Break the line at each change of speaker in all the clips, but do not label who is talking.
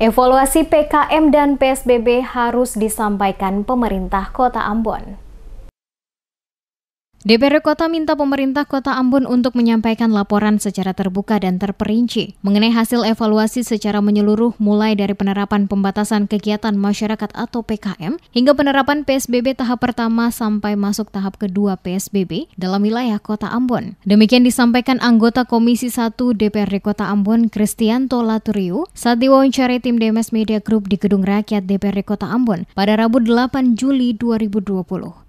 Evaluasi PKM dan PSBB harus disampaikan pemerintah Kota Ambon. DPR Kota minta pemerintah Kota Ambon untuk menyampaikan laporan secara terbuka dan terperinci mengenai hasil evaluasi secara menyeluruh mulai dari penerapan pembatasan kegiatan masyarakat atau PKM hingga penerapan PSBB tahap pertama sampai masuk tahap kedua PSBB dalam wilayah Kota Ambon. Demikian disampaikan anggota Komisi 1 DPRD Kota Ambon Kristianto Laturiu saat diwawancarai tim DMS Media Group di Gedung Rakyat DPRD Kota Ambon pada Rabu 8 Juli 2020.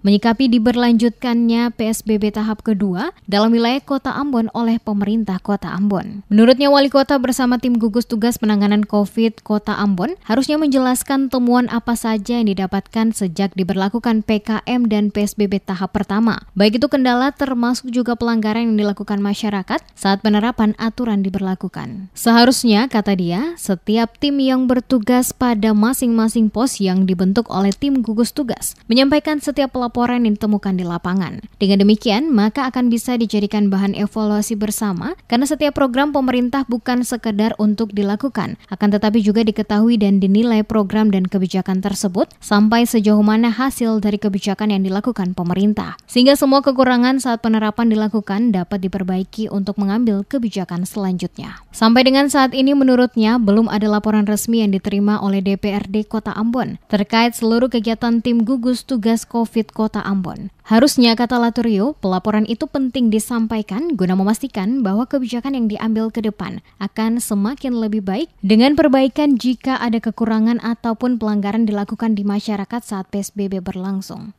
Menyikapi diberlanjutkannya PSBB tahap kedua dalam wilayah Kota Ambon oleh pemerintah Kota Ambon. Menurutnya wali kota bersama tim gugus tugas penanganan COVID Kota Ambon harusnya menjelaskan temuan apa saja yang didapatkan sejak diberlakukan PKM dan PSBB tahap pertama. Baik itu kendala termasuk juga pelanggaran yang dilakukan masyarakat saat penerapan aturan diberlakukan. Seharusnya, kata dia, setiap tim yang bertugas pada masing-masing pos yang dibentuk oleh tim gugus tugas menyampaikan setiap pelaporan yang ditemukan di lapangan. Dengan dengan demikian, maka akan bisa dijadikan bahan evaluasi bersama karena setiap program pemerintah bukan sekedar untuk dilakukan, akan tetapi juga diketahui dan dinilai program dan kebijakan tersebut sampai sejauh mana hasil dari kebijakan yang dilakukan pemerintah. Sehingga semua kekurangan saat penerapan dilakukan dapat diperbaiki untuk mengambil kebijakan selanjutnya. Sampai dengan saat ini menurutnya belum ada laporan resmi yang diterima oleh DPRD Kota Ambon terkait seluruh kegiatan tim gugus tugas COVID Kota Ambon. Harusnya, kata Laturio, pelaporan itu penting disampaikan guna memastikan bahwa kebijakan yang diambil ke depan akan semakin lebih baik dengan perbaikan jika ada kekurangan ataupun pelanggaran dilakukan di masyarakat saat PSBB berlangsung.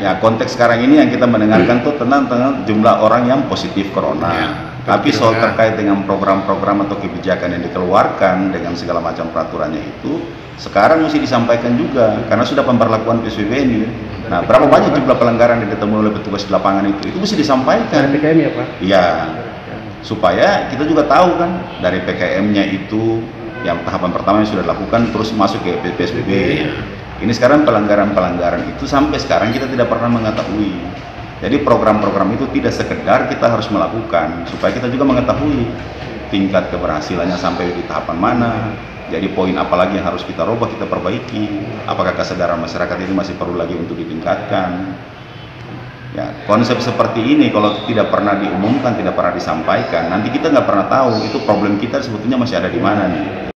Ya, konteks sekarang ini yang kita mendengarkan tuh tentang, tentang jumlah orang yang positif corona. Ya, Tapi soal ya. terkait dengan program-program atau kebijakan yang dikeluarkan dengan segala macam peraturannya itu, sekarang mesti disampaikan juga karena sudah pemberlakuan PSBB ini Nah, berapa banyak jumlah pelanggaran yang ditemui oleh petugas di lapangan itu? Itu mesti disampaikan. Dari PKM ya, Pak? Iya. Supaya kita juga tahu kan dari PKM-nya itu yang tahapan pertama yang sudah dilakukan terus masuk ke PSBB. Iya. Ini sekarang pelanggaran-pelanggaran itu sampai sekarang kita tidak pernah mengetahui. Jadi program-program itu tidak sekedar kita harus melakukan supaya kita juga mengetahui tingkat keberhasilannya sampai di tahapan mana, jadi poin apa lagi yang harus kita rubah, kita perbaiki? Apakah kesadaran masyarakat ini masih perlu lagi untuk ditingkatkan? Ya, konsep seperti ini kalau tidak pernah diumumkan, tidak pernah disampaikan, nanti kita nggak pernah tahu itu problem kita sebetulnya masih ada di mana nih.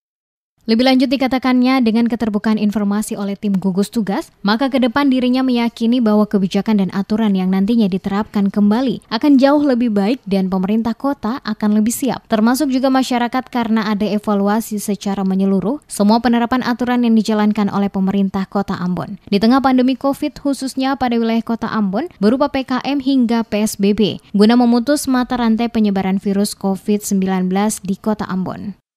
Lebih lanjut dikatakannya dengan keterbukaan informasi oleh tim gugus tugas, maka ke depan dirinya meyakini bahwa kebijakan dan aturan yang nantinya diterapkan kembali akan jauh lebih baik dan pemerintah kota akan lebih siap, termasuk juga masyarakat karena ada evaluasi secara menyeluruh semua penerapan aturan yang dijalankan oleh pemerintah kota Ambon. Di tengah pandemi COVID khususnya pada wilayah kota Ambon berupa PKM hingga PSBB guna memutus mata rantai penyebaran virus COVID-19 di kota Ambon.